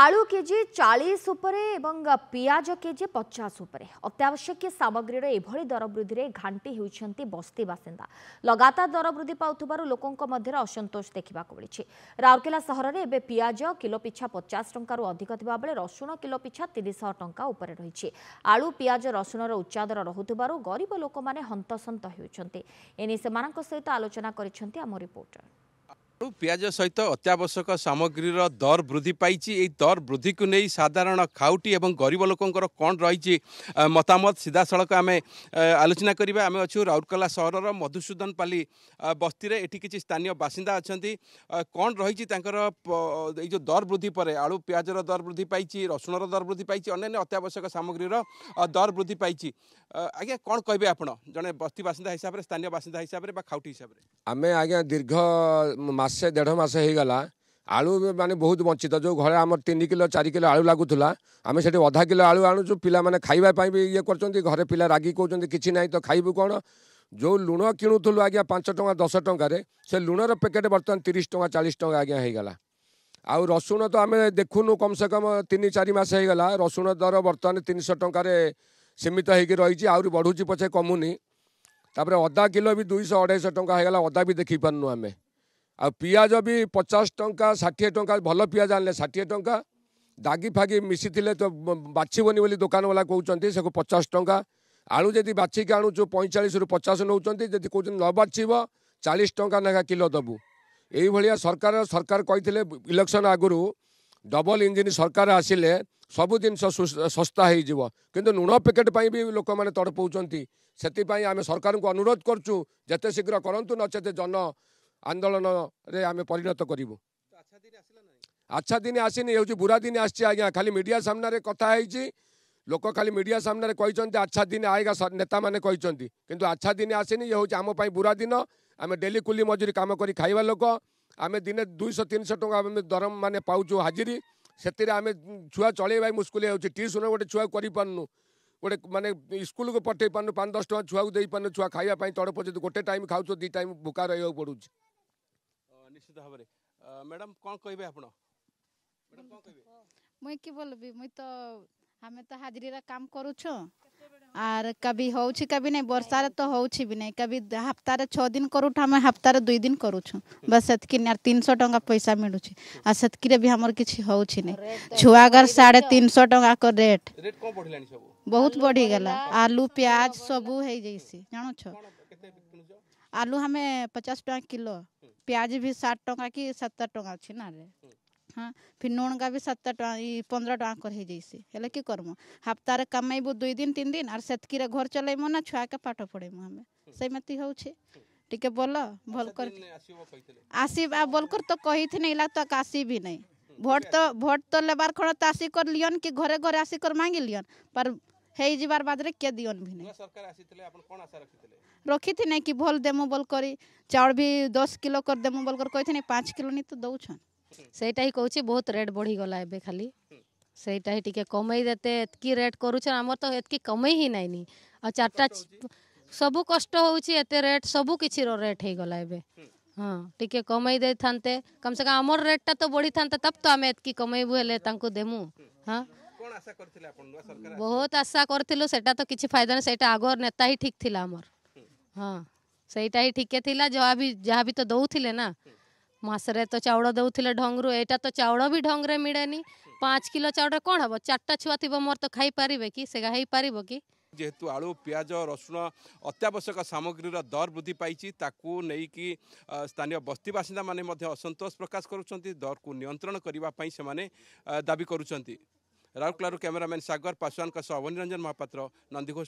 ଆଳୁ କେଜି ଚାଳିଶ ଉପରେ ଏବଂ ପିଆଜ କେଜି ପଚାଶ ଉପରେ ଅତ୍ୟାବଶ୍ୟକୀୟ ସାମଗ୍ରୀର ଏଭଳି ଦର ବୃଦ୍ଧିରେ ଘାଣ୍ଟି ହେଉଛନ୍ତି ବସ୍ତି ବାସିନ୍ଦା ଲଗାତାର ଦର ବୃଦ୍ଧି ପାଉଥିବାରୁ ଲୋକଙ୍କ ମଧ୍ୟରେ ଅସନ୍ତୋଷ ଦେଖିବାକୁ ମିଳିଛି ରାଉରକେଲା ସହରରେ ଏବେ ପିଆଜ କିଲୋ ପିଛା ପଚାଶ ଟଙ୍କାରୁ ଅଧିକ ଥିବାବେଳେ ରସୁଣ କିଲୋ ପିଛା ତିନିଶହ ଟଙ୍କା ଉପରେ ରହିଛି ଆଳୁ ପିଆଜ ରସୁଣର ଉଚ୍ଚାଦର ରହୁଥିବାରୁ ଗରିବ ଲୋକମାନେ ହନ୍ତସନ୍ତ ହେଉଛନ୍ତି ଏନେଇ ସେମାନଙ୍କ ସହିତ ଆଲୋଚନା କରିଛନ୍ତି ଆମ ରିପୋର୍ଟର ଆଳୁ ପିଆଜ ସହିତ ଅତ୍ୟାବଶ୍ୟକ ସାମଗ୍ରୀର ଦର ବୃଦ୍ଧି ପାଇଛି ଏହି ଦର ବୃଦ୍ଧିକୁ ନେଇ ସାଧାରଣ ଖାଉଟି ଏବଂ ଗରିବ ଲୋକଙ୍କର କ'ଣ ରହିଛି ମତାମତ ସିଧାସଳଖ ଆମେ ଆଲୋଚନା କରିବା ଆମେ ଅଛୁ ରାଉରକେଲା ସହରର ମଧୁସୂଦନ ପାଲି ବସ୍ତିରେ ଏଠି କିଛି ସ୍ଥାନୀୟ ବାସିନ୍ଦା ଅଛନ୍ତି କ'ଣ ରହିଛି ତାଙ୍କର ଏଇ ଯେଉଁ ଦର ବୃଦ୍ଧି ପରେ ଆଳୁ ପିଆଜର ଦର ବୃଦ୍ଧି ପାଇଛି ରସୁଣର ଦର ବୃଦ୍ଧି ପାଇଛି ଅନ୍ୟାନ୍ୟ ଅତ୍ୟାବଶ୍ୟକ ସାମଗ୍ରୀର ଦର ବୃଦ୍ଧି ପାଇଛି ଆଜ୍ଞା କ'ଣ କହିବେ ଆପଣ ଜଣେ ବସ୍ତି ବାସିନ୍ଦା ହିସାବରେ ସ୍ଥାନୀୟ ବାସିନ୍ଦା ହିସାବରେ ବା ଖାଉଟି ହିସାବରେ ଆମେ ଆଜ୍ଞା ଦୀର୍ଘ ମାସ ମାସେ ଦେଢ଼ ମାସ ହେଇଗଲା ଆଳୁ ମାନେ ବହୁତ ବଞ୍ଚିତ ଯେଉଁ ଘରେ ଆମର ତିନି କିଲୋ ଚାରି କିଲୋ ଆଳୁ ଲାଗୁଥିଲା ଆମେ ସେଠି ଅଧା କିଲୋ ଆଳୁ ଆଣୁଛୁ ପିଲାମାନେ ଖାଇବା ପାଇଁ ବି ଇଏ କରୁଛନ୍ତି ଘରେ ପିଲା ରାଗି କହୁଛନ୍ତି କିଛି ନାହିଁ ତ ଖାଇବୁ କ'ଣ ଯେଉଁ ଲୁଣ କିଣୁଥିଲୁ ଆଜ୍ଞା ପାଞ୍ଚ ଟଙ୍କା ଦଶ ଟଙ୍କାରେ ସେ ଲୁଣର ପ୍ୟାକେଟ୍ ବର୍ତ୍ତମାନ ତିରିଶ ଟଙ୍କା ଚାଳିଶ ଟଙ୍କା ଆଜ୍ଞା ହେଇଗଲା ଆଉ ରସୁଣ ତ ଆମେ ଦେଖୁନୁ କମ୍ସେ କମ୍ ତିନି ଚାରି ମାସ ହେଇଗଲା ରସୁଣ ଦର ବର୍ତ୍ତମାନ ତିନିଶହ ଟଙ୍କାରେ ସୀମିତ ହେଇକି ରହିଛି ଆହୁରି ବଢ଼ୁଛି ପଛେ କମୁନି ତାପରେ ଅଦା କିଲୋ ବି ଦୁଇଶହ ଅଢ଼େଇଶହ ଟଙ୍କା ହେଇଗଲା ଅଦା ବି ଦେଖିପାରୁନୁ ଆମେ ଆଉ ପିଆଜ ବି ପଚାଶ ଟଙ୍କା ଷାଠିଏ ଟଙ୍କା ଭଲ ପିଆଜ ଆଣିଲେ ଷାଠିଏ ଟଙ୍କା ଦାଗି ଫାଗି ମିଶିଥିଲେ ତ ବାଛିବନି ବୋଲି ଦୋକାନବାଲା କହୁଛନ୍ତି ସେକୁ ପଚାଶ ଟଙ୍କା ଆଳୁ ଯଦି ବାଛିକି ଆଣୁଛୁ ପଇଁଚାଳିଶରୁ ପଚାଶ ନେଉଛନ୍ତି ଯଦି କହୁଛନ୍ତି ନ ବାଛିବ ଚାଳିଶ ଟଙ୍କା ଲେଖା କିଲୋ ଦେବୁ ଏଇଭଳିଆ ସରକାର ସରକାର କହିଥିଲେ ଇଲେକ୍ସନ୍ ଆଗରୁ ଡବଲ୍ ଇଞ୍ଜିନ୍ ସରକାର ଆସିଲେ ସବୁ ଜିନିଷ ଶସ୍ତା ହେଇଯିବ କିନ୍ତୁ ଲୁଣ ପ୍ୟାକେଟ୍ ପାଇଁ ବି ଲୋକମାନେ ତଡ଼ପଉଛନ୍ତି ସେଥିପାଇଁ ଆମେ ସରକାରଙ୍କୁ ଅନୁରୋଧ କରୁଛୁ ଯେତେ ଶୀଘ୍ର କରନ୍ତୁ ନଚେତ ଜନ ଆନ୍ଦୋଳନରେ ଆମେ ପରିଣତ କରିବୁ ଆଚ୍ଛା ଦିନେ ଆସିନି ହେଉଛି ବୁରା ଦିନେ ଆସିଛି ଆଜ୍ଞା ଖାଲି ମିଡ଼ିଆ ସାମ୍ନାରେ କଥା ହେଇଛି ଲୋକ ଖାଲି ମିଡ଼ିଆ ସାମ୍ନାରେ କହିଛନ୍ତି ଆଚ୍ଛା ଦିନେ ଆଏଗା ନେତାମାନେ କହିଛନ୍ତି କିନ୍ତୁ ଆଚ୍ଛା ଦିନେ ଆସିନି ଇଏ ହେଉଛି ଆମ ପାଇଁ ବୁରା ଦିନ ଆମେ ଡେଲି କୁଲି ମଜୁରୀ କାମ କରି ଖାଇବା ଲୋକ ଆମେ ଦିନେ ଦୁଇଶହ ତିନିଶହ ଟଙ୍କା ଆମେ ଦରମା ମାନେ ପାଉଛୁ ହାଜିରି ସେଥିରେ ଆମେ ଛୁଆ ଚଳେଇବା ମୁସ୍କିଲ ହେଉଛି ଟିଉସନ୍ ଗୋଟେ ଛୁଆକୁ କରିପାରୁନୁ ଗୋଟେ ମାନେ ସ୍କୁଲକୁ ପଠାଇ ପାରୁନୁ ପାଞ୍ଚ ଦଶ ଟଙ୍କା ଛୁଆକୁ ଦେଇପାରୁନୁ ଛୁଆ ଖାଇବା ପାଇଁ ତଡ଼ପ ଯଦି ଗୋଟେ ଟାଇମ୍ ଖାଉଛୁ ଦୁଇ ଟାଇମ୍ ଭୋକା ରହିବାକୁ ପଡ଼ୁଛି निश्चित भाव मैडम कौन कह मुई कि तो हाजरी काम करुछ आर कभी हूँ कभी नहीं बर्षार तो हूँ नहीं कभी हफ्ता रे दिन करूँ आम हफ्तार दुई दिन करुचु बस से तीन सौ टाँग पैसा मिलू से भी आम कि नहीं छुआ घर साढ़े तीन सौ टाँह रेट बहुत बढ़ी गला आलू प्याज सबू जानु आलू हमें पचास टाँग किलो प्याज भी साठ टाँग कि सतर टाँग अच्छे ना रे हम्म। हाँ फिर नुण का भी सतर टाँग पंद्रह टाँग कर जैसे हेल्ले कि करमु हफ्तार कमेबू दुई दिन तीन दिन आर से घर चलेमु ना छुआ के पाठ पढ़ेमु आम सेमती हो बोल भल कर आसबा बोल कर तो कही थी नहीं लग आसी भी नहीं भोट तो भोट तो लेबार खड़ा तो आसिक लियन कि घरे घरे आसिक मांगी लियन पर ହେଇଯିବାର ବାଦରେ କେ ଦିଅନ୍ ବି ନାହିଁ ସରକାର ଆସିଥିଲେ ଆପଣ କ'ଣ ଆଶା ରଖିଥିଲେ ରଖିଥିନେ କି ଭଲ ଦେମୁ ବୋଲ କରି ଚାଉଳ ବି ଦଶ କିଲୋ କରିଦେମୁ ବୋଲ କରି କହିଥିନେ ପାଞ୍ଚ କିଲୋ ନି ତ ଦଉଛନ୍ ସେଇଟା ହିଁ କହୁଛି ବହୁତ ରେଟ୍ ବଢ଼ିଗଲା ଏବେ ଖାଲି ସେଇଟା ହିଁ ଟିକେ କମେଇ ଦେତେ ଏତିକି ରେଟ୍ କରୁଛନ୍ ଆମର ତ ଏତିକି କମେଇ ହିଁ ନାଇଁନି ଆଉ ଚାରିଟା ସବୁ କଷ୍ଟ ହେଉଛି ଏତେ ରେଟ୍ ସବୁ କିଛିର ରେଟ୍ ହେଇଗଲା ଏବେ ହଁ ଟିକେ କମେଇ ଦେଇଥାନ୍ତେ କମ୍ ସେ କମ୍ ଆମର ରେଟ୍ଟା ତ ବଢ଼ିଥାନ୍ତା ତବ ତ ଆମେ ଏତିକି କମେଇବୁ ହେଲେ ତାଙ୍କୁ ଦେମୁ ହଁ बहुत आशा करूँ तो किसी फायदा ना आग नेता ही ठीक थी हाँ से ठीक थी जहाँ भी जहाँ भी तो दौले ना मसरे तो चाउल दौले ढंगू एटा तो चाउल भी ढंग में मिले पाँच किलो चाउल कौन हम चार्टा छुआ थी मोर तो खाई कि सेगापर कि जेहेतु आलु पिज रसुण अत्यावश्यक सामग्री दर वृद्धि पाई नहीं स्थानीय बस्ती बासिंदा मैंने असंतोष प्रकाश कर दर को नियंत्रण करने दाबी करुंट राउरकेला कैमरामैन सगर पासवान सह वनिरंजन महापात्र नंदीघोष